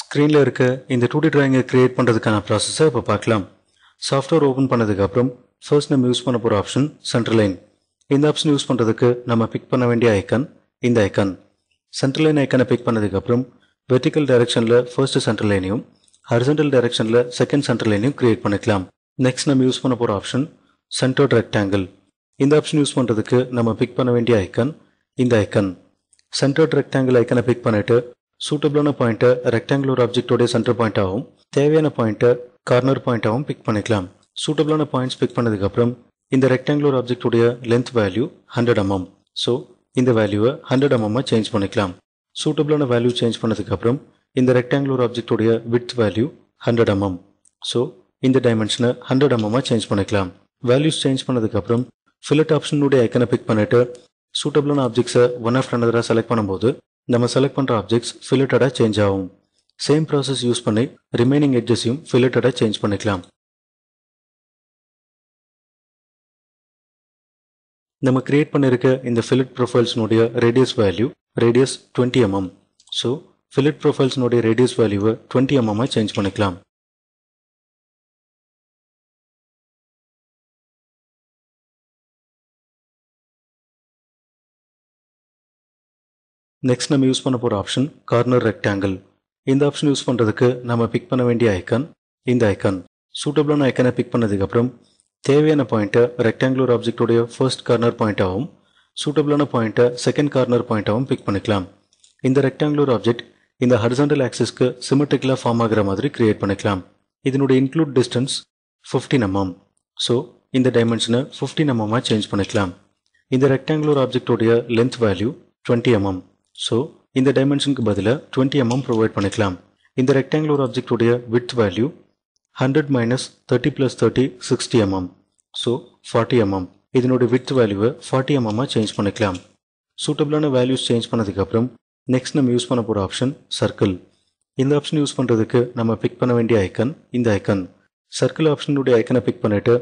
ஸ்க்ரீனில் இருக்க இந்த டூ டி ட்ராயிங்கை க்ரியேட் பண்ணுறதுக்கான ப்ராசஸை இப்போ பார்க்கலாம் சாஃப்ட்வேர் ஓப்பன் பண்ணதுக்கப்புறம் ஃபர்ஸ்ட் நம்ம யூஸ் பண்ண போகிற ஆப்ஷன் சென்ட்ரல் லைன் இந்த ஆப்ஷன் யூஸ் பண்ணுறதுக்கு நம்ம பிக் பண்ண வேண்டிய ஐக்கான் இந்த ஐக்கான் சென்ட்ரல் லைன் ஐக்கானை பிக் பண்ணதுக்கப்புறம் வெர்டிக்கல் டைரக்ஷனில் ஃபர்ஸ்ட் சென்ட்ரல் லைனையும் ஹரிசென்டல் டைரக்ஷனில் செகண்ட் சென்ட்ரல் லைனையும் க்ரியேட் பண்ணிக்கலாம் நெக்ஸ்ட் நம்ம யூஸ் பண்ண போகிற ஆப்ஷன் சென்டர்ட் ரெக்டாங்கிள் இந்த ஆப்ஷன் யூஸ் பண்ணுறதுக்கு நம்ம பிக் பண்ண வேண்டிய ஐக்கான் இந்த ஐக்கன் சென்டர்ட் ரெக்டாங்கிள் ஐக்கனை பிக் பண்ணிவிட்டு suitable pointer rectangular object உடைய center point ஆவும் தேவியான pointer corner point ஆவும் pick பண்ணிக்கலாம் suitable points pick பண்ணதுக்கு In the rectangular object உடைய length value 100 mm so in the value 100 mm change பண்ணிக்கலாம் suitable value change பண்ணதுக்கு In the rectangular object உடைய width value 100 mm so in the dimension 100 mm change பண்ணிக்கலாம் values change பண்ணதுக்கு அப்புறம் fillet option உடைய icon pick பண்ணிட்டு suitable objects one after another select பண்ணம்போது நம்ம செலக்ட் பண்ணுற ஆப்ஜெக்ட்ஸ் ஃபில்லட்டடாக சேஞ்ச் ஆகும் சேம் ப்ராசஸ் யூஸ் பண்ணி ரிமைனிங் எட்ஜஸையும் ஃபில்லட்டடாக சேஞ்ச் பண்ணிக்கலாம் நம்ம கிரியேட் பண்ணியிருக்க இந்த ஃபிலிட் ப்ரொஃபைல்ஸ்னுடைய radius value radius twenty mm so fillet ப்ரொஃபைல்ஸ்னுடைய ரேடியஸ் வேல்யூவை டுவெண்ட்டி எம்எம்மாக சேஞ்ச் பண்ணிக்கலாம் நெக்ஸ்ட் நம்ம யூஸ் பண்ண போகிற ஆப்ஷன் கார்னர் ரெக்டாங்கிள் இந்த ஆப்ஷன் யூஸ் பண்ணுறதுக்கு நம்ம பிக் பண்ண வேண்டிய ஐக்கான் இந்த ஐக்கான் சூட்டபிளான ஐக்கனை பிக் பண்ணதுக்கப்புறம் தேவையான பாயிண்ட்டை ரெக்டாங்குலர் ஆப்ஜெக்டோடைய ஃபர்ஸ்ட் கார்னர் பாயிண்ட்டாகவும் சூட்டபிளான பாயிண்ட்டை செகண்ட் கார்னர் பாயிண்ட்டாகவும் பிக் பண்ணிக்கலாம் இந்த ரெக்டாங்குலர் ஆப்ஜெக்ட் இந்த ஹரிசாண்டல் ஆக்சிஸ்க்கு சிமெட்ரிக்கலாக ஃபார்ம் ஆகிற மாதிரி கிரியேட் பண்ணிக்கலாம் இதனுடைய include distance fifteen mm so இந்த டைமென்ஷனை ஃபிஃப்டின் எம்எம்மாக சேஞ்ச் பண்ணிக்கலாம் இந்த ரெக்டாங்குலர் ஆப்ஜெக்டோடைய length value twenty mm so இந்த டைமென்ஷனுக்கு பதிலாக டுவெண்ட்டி எம்எம் ப்ரொவைட் பண்ணிக்கலாம் இந்த ரெக்டாங்குலர் ஆப்ஜெக்டுடைய width value hundred minus thirty plus thirty sixty mm so forty MM இதனுடைய வித் வேல்யூவை ஃபார்ட்டி எம்எம்மாக சேஞ்ச் பண்ணிக்கலாம் சூட்டபிளான வேல்யூஸ் சேஞ்ச் பண்ணதுக்கப்புறம் நெக்ஸ்ட் நம்ம யூஸ் பண்ண போகிற ஆப்ஷன் சர்க்கிள் இந்த ஆப்ஷன் யூஸ் பண்ணுறதுக்கு நம்ம பிக் பண்ண வேண்டிய ஐக்கன் இந்த ஐக்கன் சர்க்கிள் ஆப்ஷனுடைய ஐக்கனை பிக் பண்ணிட்டு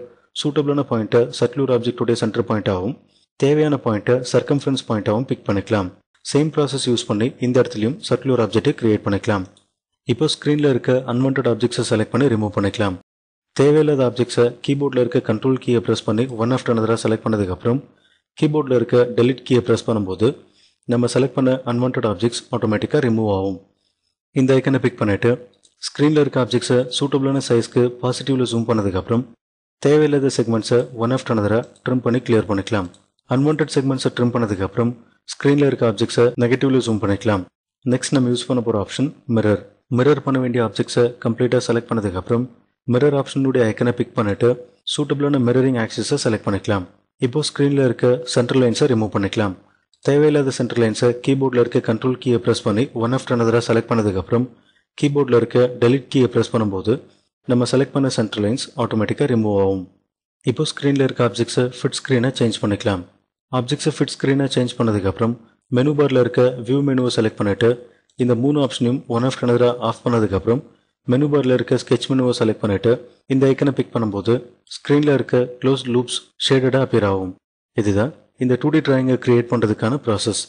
சூட்டபிளான பாயிண்ட்டை சர்க்குலர் ஆப்ஜெக்டுடைய சென்டர் பாயிண்ட்டாகவும் தேவையான பாயிண்ட்டை சர்க்கம்ஃபரன்ஸ் பாயிண்ட்டாகவும் பிக் பண்ணிக்கலாம் சேம் ப்ராசஸ் யூஸ் பண்ணி இந்த இடத்துலையும் சர்க்குலர் ஆப்ஜெக்டை கிரியேட் பண்ணிக்கலாம் இப்போ ஸ்க்ரீனில் இருக்க அன்வான்ட் ஆப்ஜெக்ட்ஸை செலக்ட் பண்ணி ரிமூவ் பண்ணிக்கலாம் தேவையில்லாத ஆப்ஜெக்ட்ஸை கீபோர்டில் இருக்க கண்ட்ரோல் கீயை ப்ரெஸ் பண்ணி ஒன் ஆஃப்டர் அனதராக செலக்ட் பண்ணதுக்கப்புறம் கீபோர்டில் இருக்க டெலிட் கீயை ப்ரெஸ் பண்ணும்போது நம்ம செலக்ட் பண்ண அன்வான்ட் ஆப்ஜெக்ட்ஸ் ஆட்டோமேட்டிக்காக ரிமூவ் ஆகும் இந்த ஐக்கனை பிக் பண்ணிவிட்டு ஸ்க்ரீனில் இருக்க ஆப்ஜெக்ட்ஸை சூட்டபிளான சைஸ்க்கு பாசிட்டிவில் ஜூம் பண்ணதுக்கப்புறம் தேவையில்லாத செக்மெண்ட்ஸை ஒன் ஆஃப்டர் அனதராக ட்ரிம் பண்ணி கிளியர் பண்ணிக்கலாம் அன்வான்ட் செக்மெண்ட்ஸை ட்ரிம் பண்ணதுக்கப்புறம் ஸ்க்ரீனில் இருக்க ஆப்ஜெக்ட்ஸை நெகட்டிவ்ல ஜூம் பண்ணிக்கலாம் நெக்ஸ்ட் நம்ம யூஸ் பண்ண போகிற ஆப்ஷன் மிரர் மிரர் பண்ண வேண்டிய ஆப்ஜெக்ட்ஸை கம்ப்ளீட்டாக செலக்ட் பண்ணதுக்கப்புறம் மிரர் ஆப்ஷனுடைய ஐக்கனை பிக் பண்ணிட்டு சூட்டபிளான மிரரிங் ஆக்சிஸை செலக்ட் பண்ணிக்கலாம் இப்போ ஸ்க்ரீனில் இருக்க சென்ட்ரல் லைன்ஸை ரிமூவ் பண்ணிக்கலாம் தேவையில்லாத சென்ட்ரல் லைன்ஸை கீபோர்டில் இருக்க கண்ட்ரோல் கீயை ப்ரெஸ் பண்ணி ஒன் ஆஃப்டர் அனதராக செலக்ட் பண்ணதுக்கப்புறம் கீபோர்டில் இருக்க டெலிட் கீயை ப்ரெஸ் பண்ணும்போது நம்ம செலக்ட் பண்ண சென்ட்ரல் லைன்ஸ் ஆட்டோமேட்டிக்காக ரிமூவ் ஆகும் இப்போ ஸ்க்ரீனில் இருக்க ஆப்ஜெக்ட்ஸை ஃபிட் ஸ்க்ரீனை சேஞ்ச் பண்ணிக்கலாம் ஆப்ஜெக்ட்ஸை ஃபிட் ஸ்க்ரீனை சேஞ்ச் பண்ணதுக்கப்புறம் மெனு பாரில் இருக்க வியூ மெனுவை செலக்ட் பண்ணிவிட்டு இந்த மூணு ஆப்ஷனையும் ஒன் ஆஃப் கனதராக ஆஃப் பண்ணதுக்கப்புறம் மெனு பாரில் இருக்க ஸ்கெச் மெனுவை செலக்ட் பண்ணிட்டு இந்த ஐக்கனை பிக் பண்ணும்போது ஸ்க்ரீனில் இருக்க க்ளோஸ் லூப்ஸ் ஷேடடாக அப்பியர் ஆகும் இதுதான் இந்த டூ டி ட்ராயிங்கை க்ரியேட் பண்ணுறதுக்கான ப்ராசஸ்